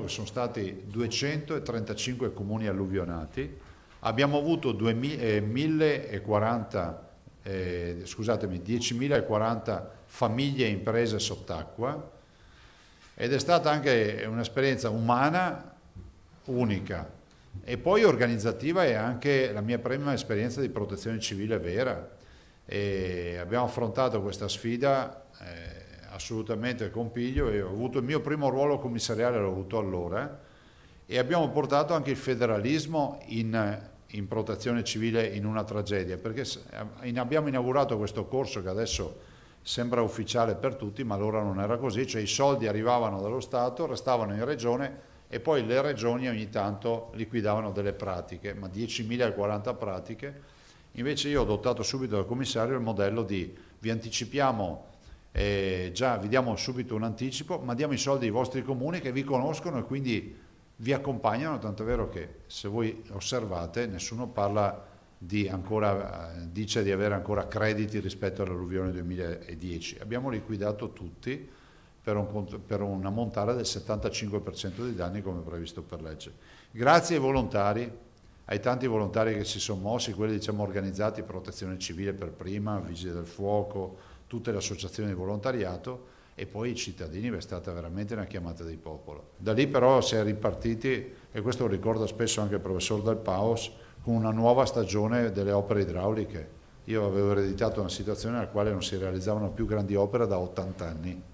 che sono stati 235 comuni alluvionati, abbiamo avuto 1040, eh, eh, scusatemi, 10.040 famiglie e imprese sott'acqua ed è stata anche un'esperienza umana unica e poi organizzativa è anche la mia prima esperienza di protezione civile vera e abbiamo affrontato questa sfida eh, assolutamente Compiglio e ho avuto il mio primo ruolo commissariale, l'ho avuto allora e abbiamo portato anche il federalismo in, in protezione civile in una tragedia perché abbiamo inaugurato questo corso che adesso sembra ufficiale per tutti ma allora non era così, cioè i soldi arrivavano dallo Stato, restavano in regione e poi le regioni ogni tanto liquidavano delle pratiche, ma 10.040 pratiche. Invece io ho adottato subito dal commissario il modello di vi anticipiamo eh, già vi diamo subito un anticipo, ma diamo i soldi ai vostri comuni che vi conoscono e quindi vi accompagnano, tanto è vero che se voi osservate nessuno parla di ancora, dice di avere ancora crediti rispetto all'alluvione 2010. Abbiamo liquidato tutti per un, per un ammontare del 75% dei danni come previsto per legge. Grazie ai volontari, ai tanti volontari che si sono mossi, quelli diciamo, organizzati, protezione civile per prima, vigili del fuoco, tutte le associazioni di volontariato e poi i cittadini è stata veramente una chiamata di popolo. Da lì però si è ripartiti, e questo lo ricorda spesso anche il professor Del Paos, con una nuova stagione delle opere idrauliche. Io avevo ereditato una situazione nella quale non si realizzavano più grandi opere da 80 anni.